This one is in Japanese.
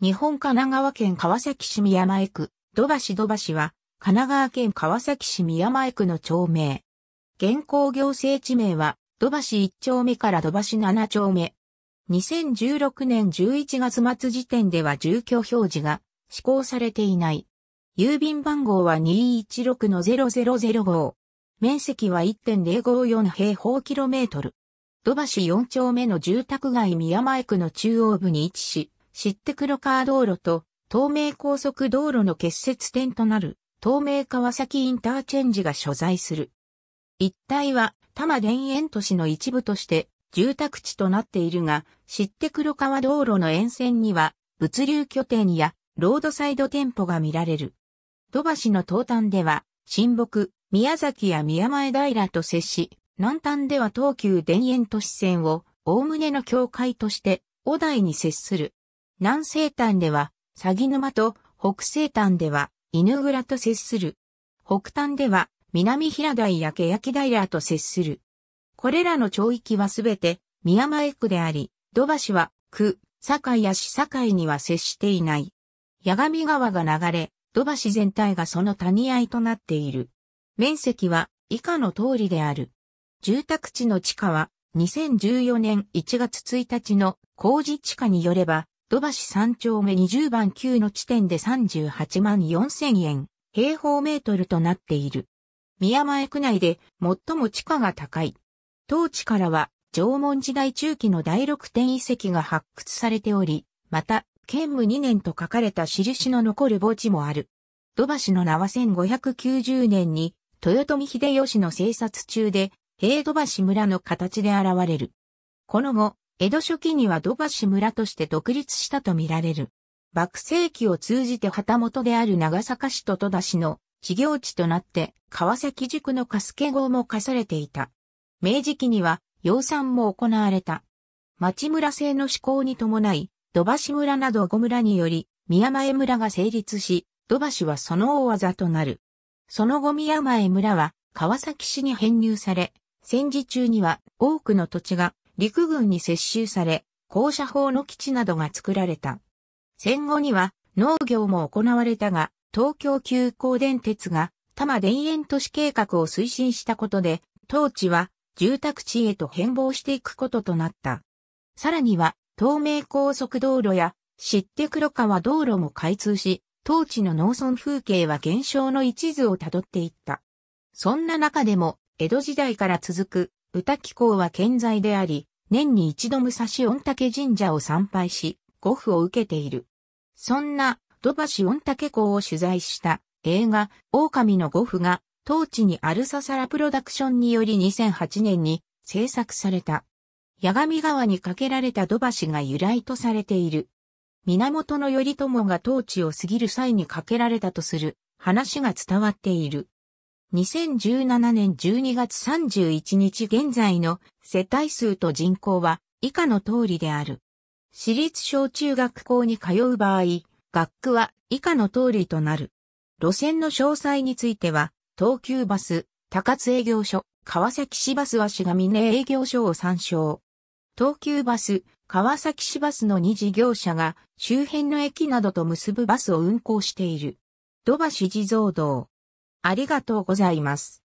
日本神奈川県川崎市宮前区、土橋土橋は、神奈川県川崎市宮前区の町名。現行行政地名は、土橋1丁目から土橋7丁目。2016年11月末時点では住居表示が施行されていない。郵便番号は216の0005号。面積は1.054平方キロメートル。土橋4丁目の住宅街宮前区の中央部に位置し、知って黒川道路と東名高速道路の結節点となる東名川崎インターチェンジが所在する。一帯は多摩田園都市の一部として住宅地となっているが、知って黒川道路の沿線には物流拠点やロードサイド店舗が見られる。土橋の東端では新木、宮崎や宮前平と接し、南端では東急田園都市線を、おおむねの境界として、お台に接する。南西端では、鷺沼と北西端では、犬倉と接する。北端では、南平台や欅平と接する。これらの町域はすべて、宮前区であり、土橋は、区、堺や市堺には接していない。八神川が流れ、土橋全体がその谷合となっている。面積は以下の通りである。住宅地の地価は2014年1月1日の工事地価によれば土橋三丁目20番9の地点で38万4千円、平方メートルとなっている。宮前区内で最も地価が高い。当地からは縄文時代中期の第六点遺跡が発掘されており、また、建武2年と書かれた印の残る墓地もある。土橋の名は1590年に、豊臣秀吉の生札中で、平土橋村の形で現れる。この後、江戸初期には土橋村として独立したとみられる。幕政期を通じて旗本である長坂市と戸田市の事業地となって川崎塾の貸付号も課されていた。明治期には養蚕も行われた。町村制の施行に伴い、土橋村など五村により宮前村が成立し、土橋はその大技となる。その後宮前村は川崎市に編入され、戦時中には多くの土地が陸軍に接収され、校舎法の基地などが作られた。戦後には農業も行われたが、東京急行電鉄が多摩田園都市計画を推進したことで、当地は住宅地へと変貌していくこととなった。さらには、東名高速道路や、知って黒川道路も開通し、当地の農村風景は減少の一途をたどっていった。そんな中でも、江戸時代から続く、歌気候は健在であり、年に一度武蔵御嶽神社を参拝し、五符を受けている。そんな土橋御嶽港を取材した映画狼の五符が当地にアルササラプロダクションにより2008年に制作された。八神川に架けられた土橋が由来とされている。源頼朝が当地を過ぎる際に架けられたとする話が伝わっている。2017年12月31日現在の世帯数と人口は以下の通りである。私立小中学校に通う場合、学区は以下の通りとなる。路線の詳細については、東急バス、高津営業所、川崎市バスは市賀峰営業所を参照。東急バス、川崎市バスの2事業者が周辺の駅などと結ぶバスを運行している。土橋地蔵道、ありがとうございます。